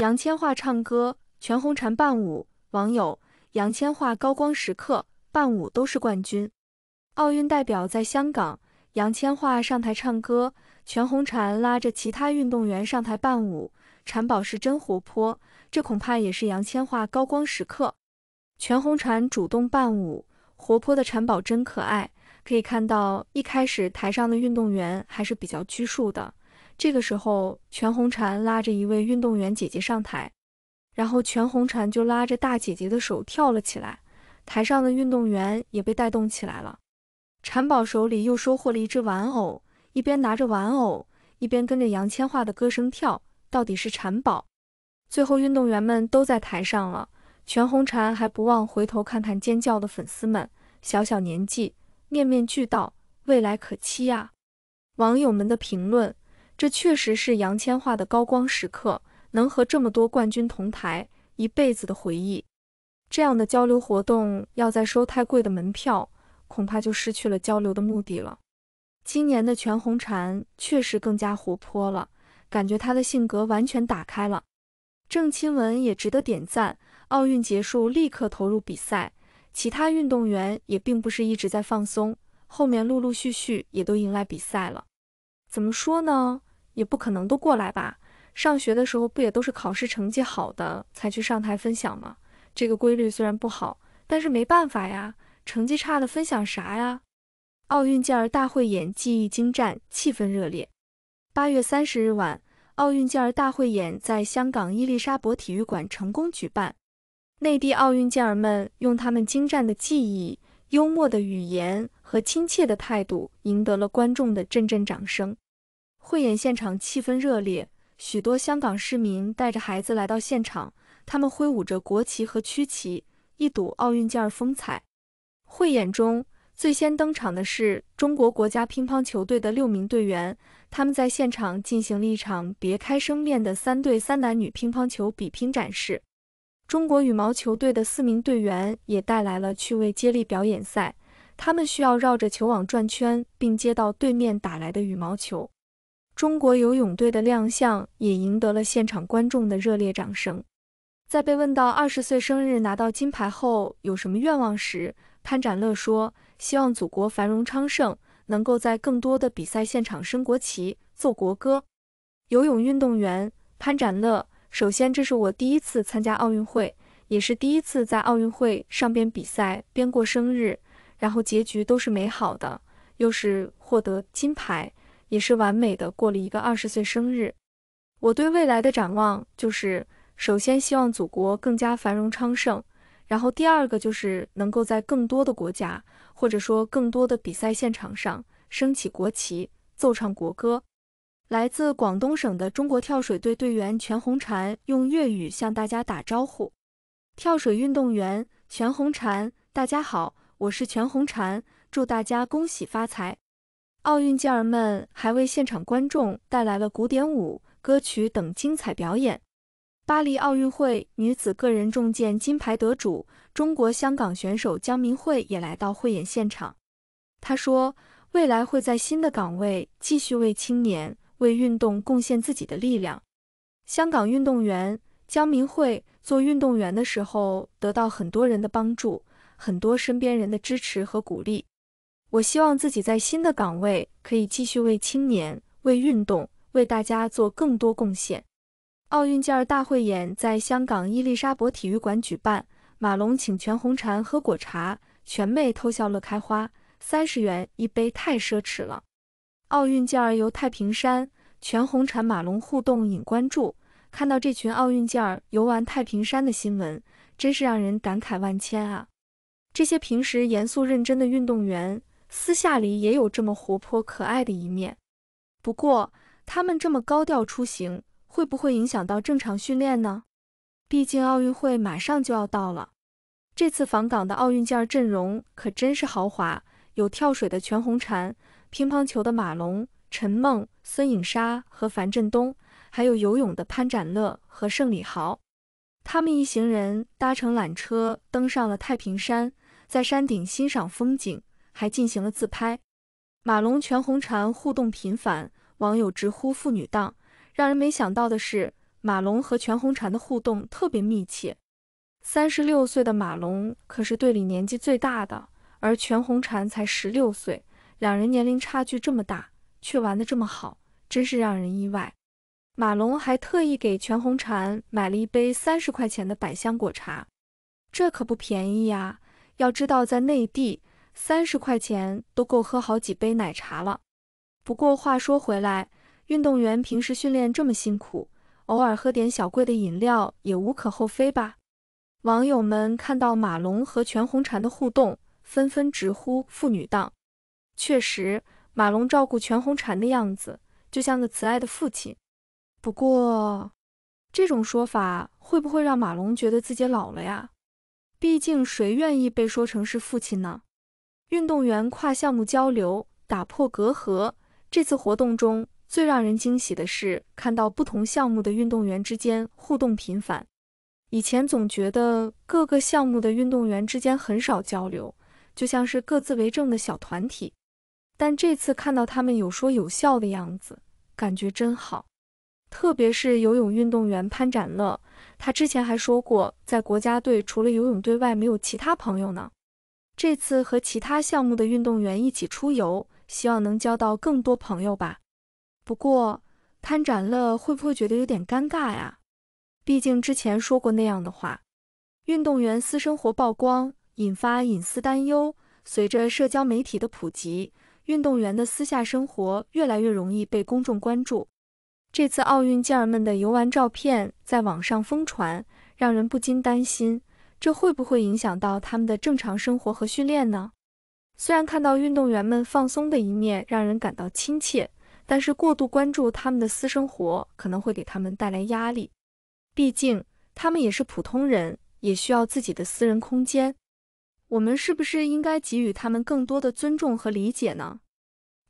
杨千嬅唱歌，全红婵伴舞。网友：杨千嬅高光时刻，伴舞都是冠军。奥运代表在香港，杨千嬅上台唱歌，全红婵拉着其他运动员上台伴舞。婵宝是真活泼，这恐怕也是杨千嬅高光时刻。全红婵主动伴舞，活泼的婵宝真可爱。可以看到，一开始台上的运动员还是比较拘束的。这个时候，全红婵拉着一位运动员姐姐上台，然后全红婵就拉着大姐姐的手跳了起来。台上的运动员也被带动起来了。婵宝手里又收获了一只玩偶，一边拿着玩偶，一边跟着杨千嬅的歌声跳。到底是婵宝？最后，运动员们都在台上了。全红婵还不忘回头看看尖叫的粉丝们。小小年纪，面面俱到，未来可期啊！网友们的评论。这确实是杨千嬅的高光时刻，能和这么多冠军同台，一辈子的回忆。这样的交流活动，要再收太贵的门票，恐怕就失去了交流的目的了。今年的全红婵确实更加活泼了，感觉她的性格完全打开了。郑钦文也值得点赞，奥运结束立刻投入比赛，其他运动员也并不是一直在放松，后面陆陆续续也都迎来比赛了。怎么说呢？也不可能都过来吧。上学的时候不也都是考试成绩好的才去上台分享吗？这个规律虽然不好，但是没办法呀。成绩差的分享啥呀？奥运健儿大会演技艺精湛，气氛热烈。八月三十日晚，奥运健儿大会演在香港伊丽莎伯体育馆成功举办。内地奥运健儿们用他们精湛的技艺、幽默的语言和亲切的态度，赢得了观众的阵阵掌声。汇演现场气氛热烈，许多香港市民带着孩子来到现场，他们挥舞着国旗和区旗，一睹奥运健儿风采。汇演中最先登场的是中国国家乒乓球队的六名队员，他们在现场进行了一场别开生面的三对三男女乒乓球比拼展示。中国羽毛球队的四名队员也带来了趣味接力表演赛，他们需要绕着球网转圈，并接到对面打来的羽毛球。中国游泳队的亮相也赢得了现场观众的热烈掌声。在被问到二十岁生日拿到金牌后有什么愿望时，潘展乐说：“希望祖国繁荣昌盛，能够在更多的比赛现场升国旗、奏国歌。”游泳运动员潘展乐：“首先，这是我第一次参加奥运会，也是第一次在奥运会上边比赛边过生日，然后结局都是美好的，又是获得金牌。”也是完美的过了一个二十岁生日。我对未来的展望就是，首先希望祖国更加繁荣昌盛，然后第二个就是能够在更多的国家或者说更多的比赛现场上升起国旗、奏唱国歌。来自广东省的中国跳水队队员全红婵用粤语向大家打招呼：“跳水运动员全红婵，大家好，我是全红婵，祝大家恭喜发财。”奥运健儿们还为现场观众带来了古典舞、歌曲等精彩表演。巴黎奥运会女子个人重剑金牌得主、中国香港选手江明慧也来到汇演现场。她说：“未来会在新的岗位继续为青年、为运动贡献自己的力量。”香港运动员江明慧做运动员的时候得到很多人的帮助，很多身边人的支持和鼓励。我希望自己在新的岗位可以继续为青年、为运动、为大家做更多贡献。奥运健儿大会演在香港伊丽莎白体育馆举办，马龙请全红婵喝果茶，全妹偷笑乐开花，三十元一杯太奢侈了。奥运健儿游太平山，全红婵、马龙互动引关注。看到这群奥运健儿游玩太平山的新闻，真是让人感慨万千啊！这些平时严肃认真的运动员。私下里也有这么活泼可爱的一面，不过他们这么高调出行，会不会影响到正常训练呢？毕竟奥运会马上就要到了。这次访港的奥运健儿阵容可真是豪华，有跳水的全红婵，乒乓球的马龙、陈梦、孙颖莎和樊振东，还有游泳的潘展乐和盛李豪。他们一行人搭乘缆车登上了太平山，在山顶欣赏风景。还进行了自拍，马龙全红婵互动频繁，网友直呼父女档。让人没想到的是，马龙和全红婵的互动特别密切。三十六岁的马龙可是队里年纪最大的，而全红婵才十六岁，两人年龄差距这么大，却玩得这么好，真是让人意外。马龙还特意给全红婵买了一杯三十块钱的百香果茶，这可不便宜啊！要知道，在内地。三十块钱都够喝好几杯奶茶了。不过话说回来，运动员平时训练这么辛苦，偶尔喝点小贵的饮料也无可厚非吧？网友们看到马龙和全红婵的互动，纷纷直呼父女档。确实，马龙照顾全红婵的样子，就像个慈爱的父亲。不过，这种说法会不会让马龙觉得自己老了呀？毕竟，谁愿意被说成是父亲呢？运动员跨项目交流，打破隔阂。这次活动中最让人惊喜的是，看到不同项目的运动员之间互动频繁。以前总觉得各个项目的运动员之间很少交流，就像是各自为政的小团体。但这次看到他们有说有笑的样子，感觉真好。特别是游泳运动员潘展乐，他之前还说过，在国家队除了游泳队外，没有其他朋友呢。这次和其他项目的运动员一起出游，希望能交到更多朋友吧。不过，潘展乐会不会觉得有点尴尬呀？毕竟之前说过那样的话。运动员私生活曝光引发隐私担忧。随着社交媒体的普及，运动员的私下生活越来越容易被公众关注。这次奥运健儿们的游玩照片在网上疯传，让人不禁担心。这会不会影响到他们的正常生活和训练呢？虽然看到运动员们放松的一面让人感到亲切，但是过度关注他们的私生活可能会给他们带来压力。毕竟他们也是普通人，也需要自己的私人空间。我们是不是应该给予他们更多的尊重和理解呢？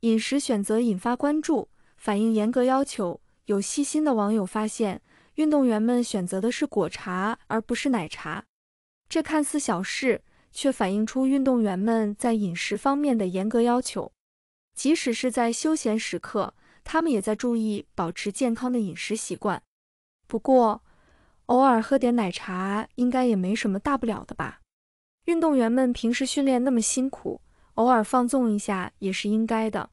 饮食选择引发关注，反映严格要求。有细心的网友发现，运动员们选择的是果茶而不是奶茶。这看似小事，却反映出运动员们在饮食方面的严格要求。即使是在休闲时刻，他们也在注意保持健康的饮食习惯。不过，偶尔喝点奶茶应该也没什么大不了的吧？运动员们平时训练那么辛苦，偶尔放纵一下也是应该的。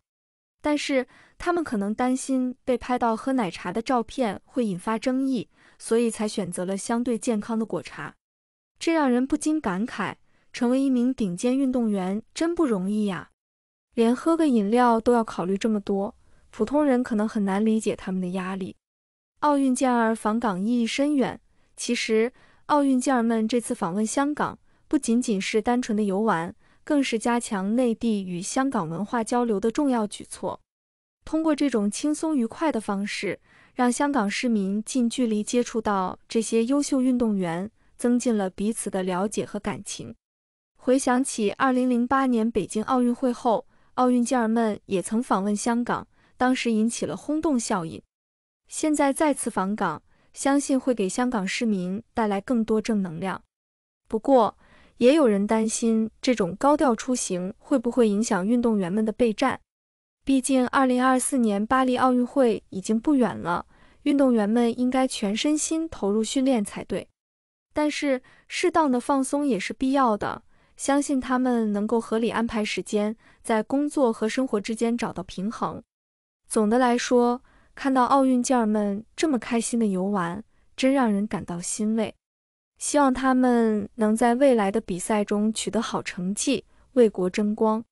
但是，他们可能担心被拍到喝奶茶的照片会引发争议，所以才选择了相对健康的果茶。这让人不禁感慨：成为一名顶尖运动员真不容易呀，连喝个饮料都要考虑这么多，普通人可能很难理解他们的压力。奥运健儿访港意义深远。其实，奥运健儿们这次访问香港，不仅仅是单纯的游玩，更是加强内地与香港文化交流的重要举措。通过这种轻松愉快的方式，让香港市民近距离接触到这些优秀运动员。增进了彼此的了解和感情。回想起二零零八年北京奥运会后，奥运健儿们也曾访问香港，当时引起了轰动效应。现在再次访港，相信会给香港市民带来更多正能量。不过，也有人担心这种高调出行会不会影响运动员们的备战？毕竟二零二四年巴黎奥运会已经不远了，运动员们应该全身心投入训练才对。但是适当的放松也是必要的，相信他们能够合理安排时间，在工作和生活之间找到平衡。总的来说，看到奥运健儿们这么开心的游玩，真让人感到欣慰。希望他们能在未来的比赛中取得好成绩，为国争光。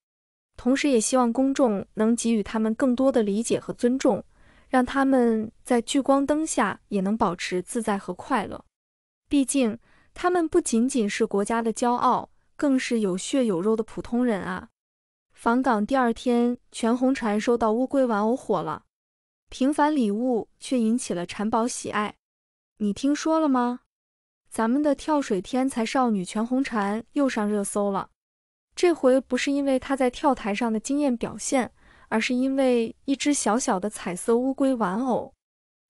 同时，也希望公众能给予他们更多的理解和尊重，让他们在聚光灯下也能保持自在和快乐。毕竟，他们不仅仅是国家的骄傲，更是有血有肉的普通人啊。访港第二天，全红婵收到乌龟玩偶火了，平凡礼物却引起了婵宝喜爱。你听说了吗？咱们的跳水天才少女全红婵又上热搜了。这回不是因为她在跳台上的惊艳表现，而是因为一只小小的彩色乌龟玩偶。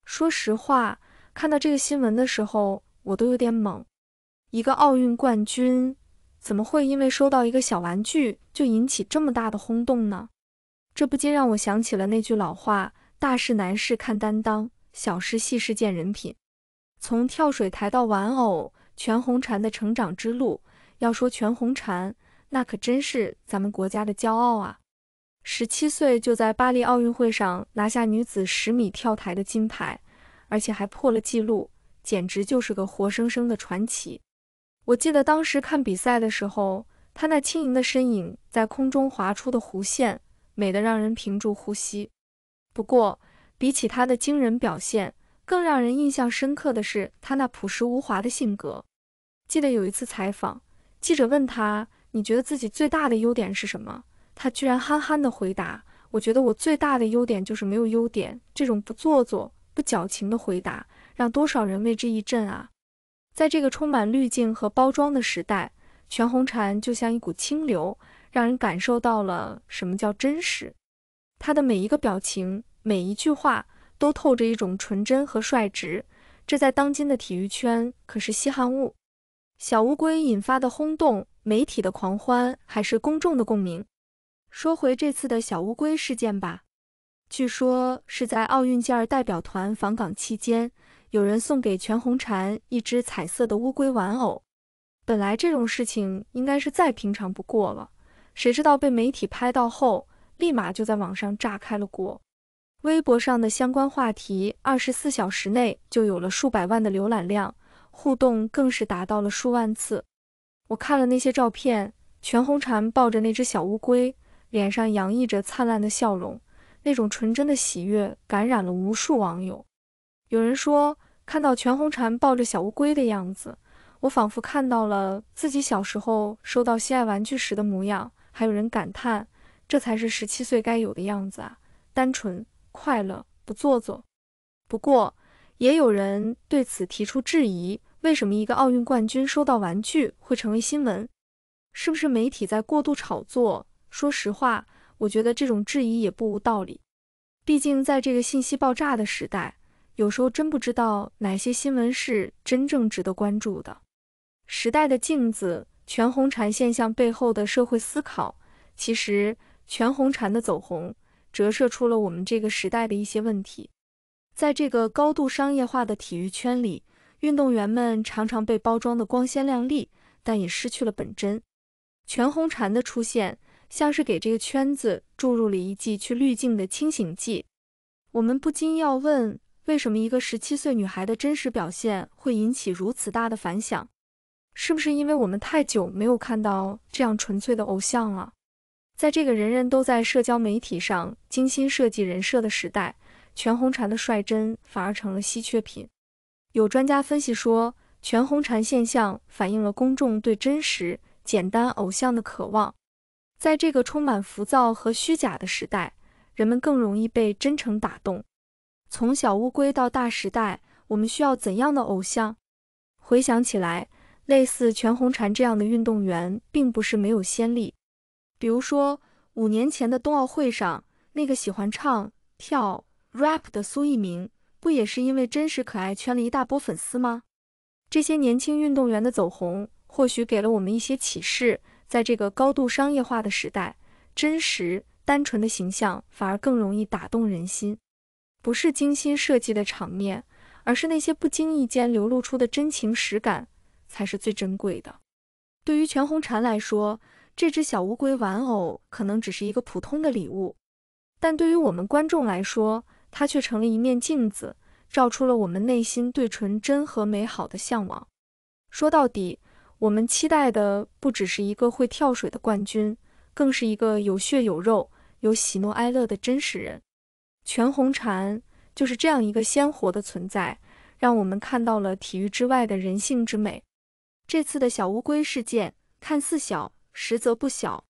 说实话，看到这个新闻的时候。我都有点懵，一个奥运冠军怎么会因为收到一个小玩具就引起这么大的轰动呢？这不禁让我想起了那句老话：大事难事看担当，小事细事见人品。从跳水台到玩偶，全红婵的成长之路。要说全红婵，那可真是咱们国家的骄傲啊！十七岁就在巴黎奥运会上拿下女子十米跳台的金牌，而且还破了纪录。简直就是个活生生的传奇。我记得当时看比赛的时候，他那轻盈的身影在空中划出的弧线，美得让人屏住呼吸。不过，比起他的惊人表现，更让人印象深刻的是他那朴实无华的性格。记得有一次采访，记者问他：“你觉得自己最大的优点是什么？”他居然憨憨地回答：“我觉得我最大的优点就是没有优点。”这种不做作、不矫情的回答。让多少人为之一振啊！在这个充满滤镜和包装的时代，全红婵就像一股清流，让人感受到了什么叫真实。她的每一个表情，每一句话，都透着一种纯真和率直，这在当今的体育圈可是稀罕物。小乌龟引发的轰动，媒体的狂欢，还是公众的共鸣？说回这次的小乌龟事件吧，据说是在奥运健儿代表团访港期间。有人送给全红婵一只彩色的乌龟玩偶，本来这种事情应该是再平常不过了，谁知道被媒体拍到后，立马就在网上炸开了锅。微博上的相关话题，二十四小时内就有了数百万的浏览量，互动更是达到了数万次。我看了那些照片，全红婵抱着那只小乌龟，脸上洋溢着灿烂的笑容，那种纯真的喜悦感染了无数网友。有人说。看到全红婵抱着小乌龟的样子，我仿佛看到了自己小时候收到心爱玩具时的模样。还有人感叹，这才是十七岁该有的样子啊，单纯、快乐、不做作。不过，也有人对此提出质疑：为什么一个奥运冠军收到玩具会成为新闻？是不是媒体在过度炒作？说实话，我觉得这种质疑也不无道理。毕竟，在这个信息爆炸的时代。有时候真不知道哪些新闻是真正值得关注的。时代的镜子，全红婵现象背后的社会思考。其实，全红婵的走红折射出了我们这个时代的一些问题。在这个高度商业化的体育圈里，运动员们常常被包装的光鲜亮丽，但也失去了本真。全红婵的出现，像是给这个圈子注入了一剂去滤镜的清醒剂。我们不禁要问。为什么一个十七岁女孩的真实表现会引起如此大的反响？是不是因为我们太久没有看到这样纯粹的偶像了？在这个人人都在社交媒体上精心设计人设的时代，全红婵的率真反而成了稀缺品。有专家分析说，全红婵现象反映了公众对真实、简单偶像的渴望。在这个充满浮躁和虚假的时代，人们更容易被真诚打动。从小乌龟到大时代，我们需要怎样的偶像？回想起来，类似全红婵这样的运动员并不是没有先例。比如说，五年前的冬奥会上，那个喜欢唱跳 rap 的苏翊鸣，不也是因为真实可爱圈了一大波粉丝吗？这些年轻运动员的走红，或许给了我们一些启示：在这个高度商业化的时代，真实单纯的形象反而更容易打动人心。不是精心设计的场面，而是那些不经意间流露出的真情实感，才是最珍贵的。对于全红婵来说，这只小乌龟玩偶可能只是一个普通的礼物，但对于我们观众来说，它却成了一面镜子，照出了我们内心对纯真和美好的向往。说到底，我们期待的不只是一个会跳水的冠军，更是一个有血有肉、有喜怒哀乐的真实人。全红婵就是这样一个鲜活的存在，让我们看到了体育之外的人性之美。这次的小乌龟事件看似小，实则不小。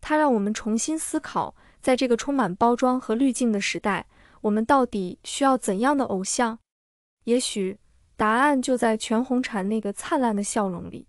它让我们重新思考，在这个充满包装和滤镜的时代，我们到底需要怎样的偶像？也许答案就在全红婵那个灿烂的笑容里。